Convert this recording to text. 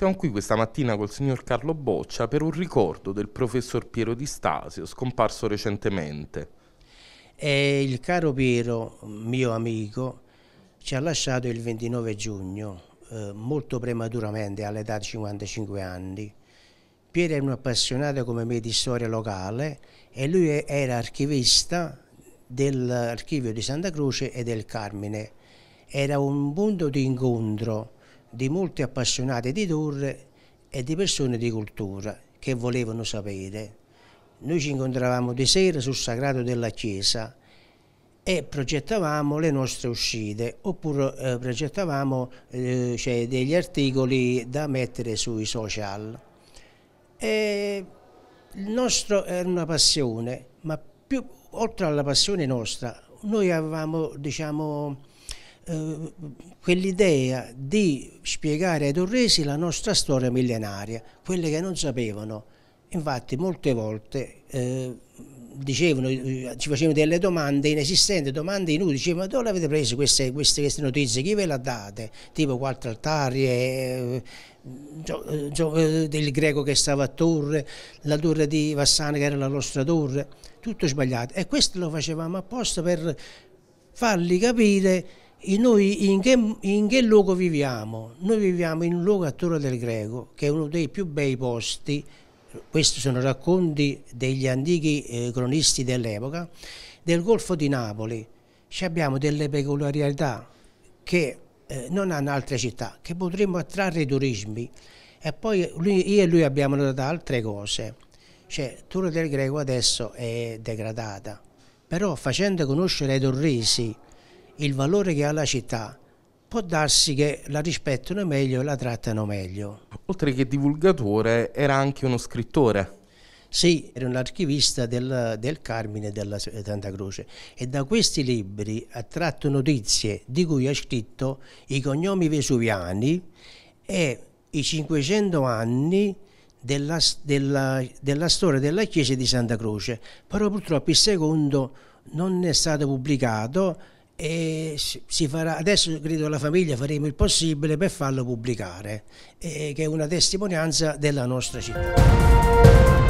Siamo qui questa mattina col signor Carlo Boccia per un ricordo del professor Piero Di Stasio, scomparso recentemente. E il caro Piero, mio amico, ci ha lasciato il 29 giugno, eh, molto prematuramente, all'età di 55 anni. Piero è un appassionato come me di storia locale e lui era archivista dell'archivio di Santa Croce e del Carmine. Era un punto di incontro di molti appassionati di tour e di persone di cultura che volevano sapere. Noi ci incontravamo di sera sul sagrato della chiesa e progettavamo le nostre uscite oppure eh, progettavamo eh, cioè degli articoli da mettere sui social. E il nostro era una passione, ma più, oltre alla passione nostra, noi avevamo diciamo, eh, quell'idea di spiegare ai torresi la nostra storia millenaria, quelle che non sapevano. Infatti molte volte eh, dicevano, eh, ci facevano delle domande inesistenti, domande inutili, dicevano dove avete preso queste, queste, queste notizie, chi ve le ha date? Tipo quattro altari, eh, eh, del greco che stava a Torre, la torre di Vassana che era la nostra torre, tutto sbagliato. E questo lo facevamo apposta per fargli capire e noi in che, in che luogo viviamo? Noi viviamo in un luogo a Torre del Greco, che è uno dei più bei posti, questi sono racconti degli antichi eh, cronisti dell'epoca, del Golfo di Napoli. Ci abbiamo delle peculiarità che eh, non hanno altre città, che potremmo attrarre i turismi. E poi lui, io e lui abbiamo notato altre cose. Cioè, Torre del Greco adesso è degradata, però facendo conoscere ai torresi il valore che ha la città, può darsi che la rispettino meglio e la trattano meglio. Oltre che divulgatore, era anche uno scrittore. Sì, era un archivista del, del Carmine della Santa Croce e da questi libri ha tratto notizie di cui ha scritto i cognomi vesuviani e i 500 anni della, della, della, storia della chiesa di Santa Croce, però purtroppo il secondo non è stato pubblicato e farà, adesso credo alla famiglia faremo il possibile per farlo pubblicare, eh, che è una testimonianza della nostra città.